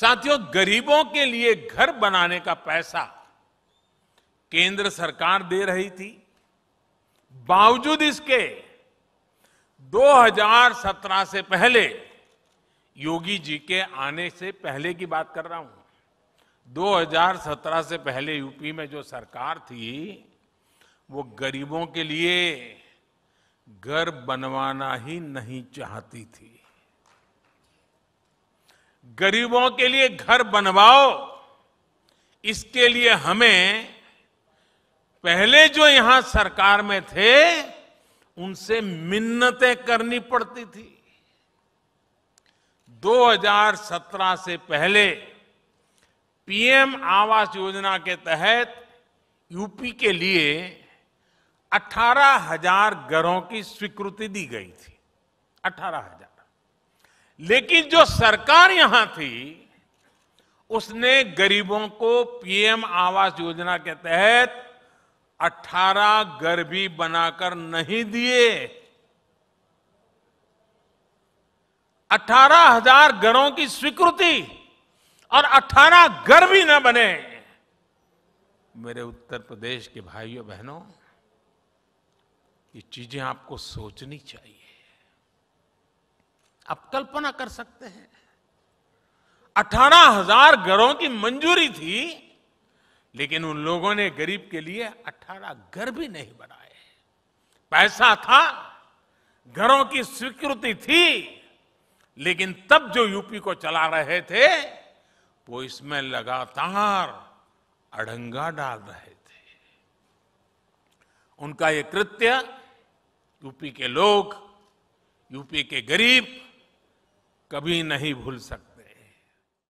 साथियों गरीबों के लिए घर बनाने का पैसा केंद्र सरकार दे रही थी बावजूद इसके 2017 से पहले योगी जी के आने से पहले की बात कर रहा हूं 2017 से पहले यूपी में जो सरकार थी वो गरीबों के लिए घर बनवाना ही नहीं चाहती थी गरीबों के लिए घर बनवाओ इसके लिए हमें पहले जो यहां सरकार में थे उनसे मिन्नतें करनी पड़ती थी 2017 से पहले पीएम आवास योजना के तहत यूपी के लिए 18,000 हजार घरों की स्वीकृति दी गई थी 18,000 हजार लेकिन जो सरकार यहां थी उसने गरीबों को पीएम आवास योजना के तहत 18 घर भी बनाकर नहीं दिए 18,000 घरों की स्वीकृति और 18 घर भी न बने मेरे उत्तर प्रदेश के भाइयों बहनों ये चीजें आपको सोचनी चाहिए आप कल्पना कर सकते हैं अठारह हजार घरों की मंजूरी थी लेकिन उन लोगों ने गरीब के लिए अठारह घर भी नहीं बनाए पैसा था घरों की स्वीकृति थी लेकिन तब जो यूपी को चला रहे थे वो इसमें लगातार अड़ंगा डाल रहे थे उनका ये कृत्य यूपी के लोग यूपी के गरीब कभी नहीं भूल सकते